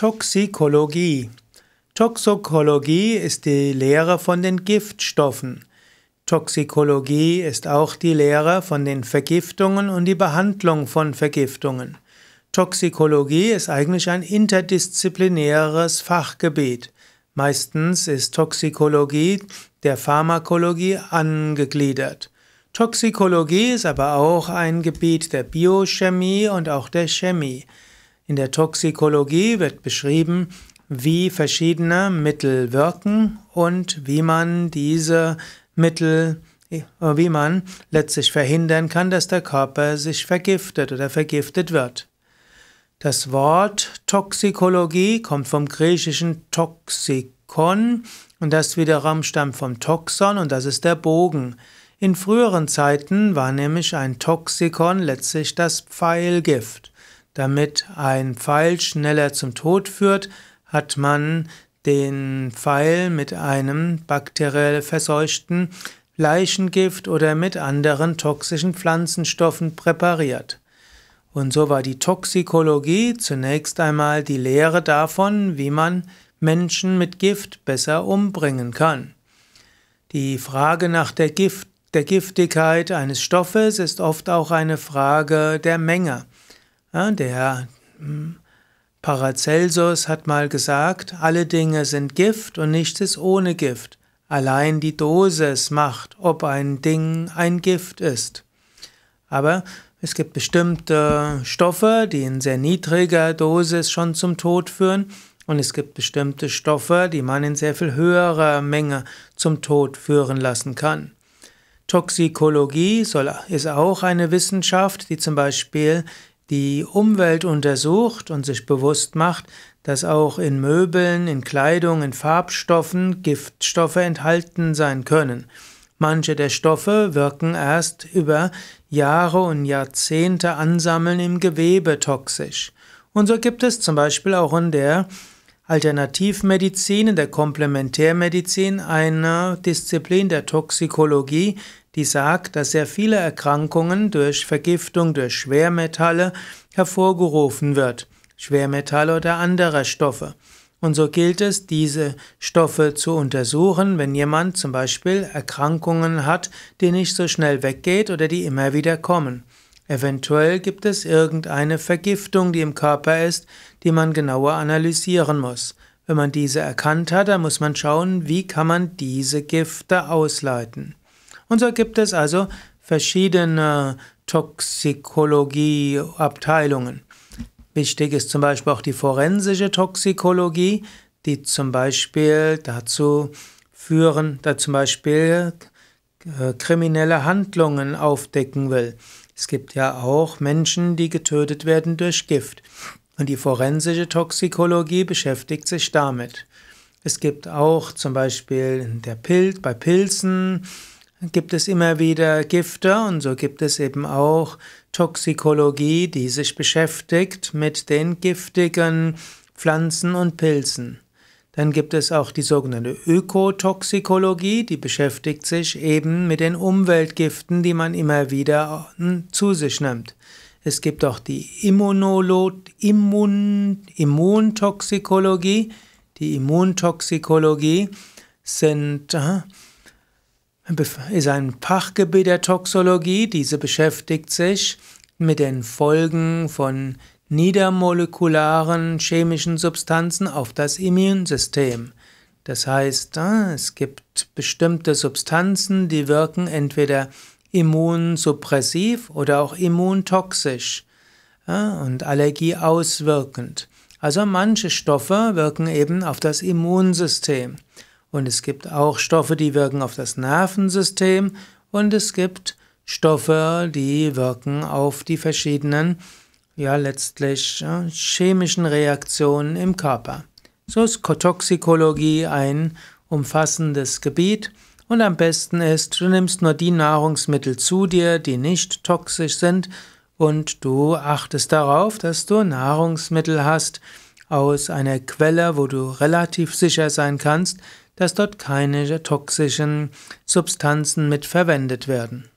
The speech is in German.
Toxikologie. Toxikologie ist die Lehre von den Giftstoffen. Toxikologie ist auch die Lehre von den Vergiftungen und die Behandlung von Vergiftungen. Toxikologie ist eigentlich ein interdisziplinäres Fachgebiet. Meistens ist Toxikologie der Pharmakologie angegliedert. Toxikologie ist aber auch ein Gebiet der Biochemie und auch der Chemie. In der Toxikologie wird beschrieben, wie verschiedene Mittel wirken und wie man diese Mittel, äh, wie man letztlich verhindern kann, dass der Körper sich vergiftet oder vergiftet wird. Das Wort Toxikologie kommt vom griechischen Toxikon und das wiederum stammt vom Toxon und das ist der Bogen. In früheren Zeiten war nämlich ein Toxikon letztlich das Pfeilgift. Damit ein Pfeil schneller zum Tod führt, hat man den Pfeil mit einem bakteriell verseuchten Leichengift oder mit anderen toxischen Pflanzenstoffen präpariert. Und so war die Toxikologie zunächst einmal die Lehre davon, wie man Menschen mit Gift besser umbringen kann. Die Frage nach der, Gift, der Giftigkeit eines Stoffes ist oft auch eine Frage der Menge. Ja, der hm, Paracelsus hat mal gesagt, alle Dinge sind Gift und nichts ist ohne Gift. Allein die Dosis macht, ob ein Ding ein Gift ist. Aber es gibt bestimmte Stoffe, die in sehr niedriger Dosis schon zum Tod führen. Und es gibt bestimmte Stoffe, die man in sehr viel höherer Menge zum Tod führen lassen kann. Toxikologie soll, ist auch eine Wissenschaft, die zum Beispiel die Umwelt untersucht und sich bewusst macht, dass auch in Möbeln, in Kleidung, in Farbstoffen Giftstoffe enthalten sein können. Manche der Stoffe wirken erst über Jahre und Jahrzehnte ansammeln im Gewebe toxisch. Und so gibt es zum Beispiel auch in der Alternativmedizin, in der Komplementärmedizin eine Disziplin der Toxikologie, die sagt, dass sehr viele Erkrankungen durch Vergiftung durch Schwermetalle hervorgerufen wird, Schwermetalle oder andere Stoffe. Und so gilt es, diese Stoffe zu untersuchen, wenn jemand zum Beispiel Erkrankungen hat, die nicht so schnell weggeht oder die immer wieder kommen. Eventuell gibt es irgendeine Vergiftung, die im Körper ist, die man genauer analysieren muss. Wenn man diese erkannt hat, dann muss man schauen, wie kann man diese Gifte ausleiten. Und so gibt es also verschiedene Toxikologieabteilungen. Wichtig ist zum Beispiel auch die forensische Toxikologie, die zum Beispiel dazu führen, da zum Beispiel äh, kriminelle Handlungen aufdecken will. Es gibt ja auch Menschen, die getötet werden durch Gift. Und die forensische Toxikologie beschäftigt sich damit. Es gibt auch zum Beispiel der Pilz, bei Pilzen gibt es immer wieder Gifte und so gibt es eben auch Toxikologie, die sich beschäftigt mit den giftigen Pflanzen und Pilzen. Dann gibt es auch die sogenannte Ökotoxikologie, die beschäftigt sich eben mit den Umweltgiften, die man immer wieder zu sich nimmt. Es gibt auch die Immunolo Immun Immuntoxikologie. Die Immuntoxikologie sind ist ein Fachgebiet der Toxologie. Diese beschäftigt sich mit den Folgen von niedermolekularen chemischen Substanzen auf das Immunsystem. Das heißt, ah, es gibt bestimmte Substanzen, die wirken entweder immunsuppressiv oder auch immuntoxisch ah, und allergieauswirkend. Also manche Stoffe wirken eben auf das Immunsystem. Und es gibt auch Stoffe, die wirken auf das Nervensystem und es gibt Stoffe, die wirken auf die verschiedenen, ja letztlich ja, äh, chemischen Reaktionen im Körper. So ist Kotoxikologie ein umfassendes Gebiet und am besten ist, du nimmst nur die Nahrungsmittel zu dir, die nicht toxisch sind und du achtest darauf, dass du Nahrungsmittel hast aus einer Quelle, wo du relativ sicher sein kannst, dass dort keine toxischen Substanzen mit verwendet werden.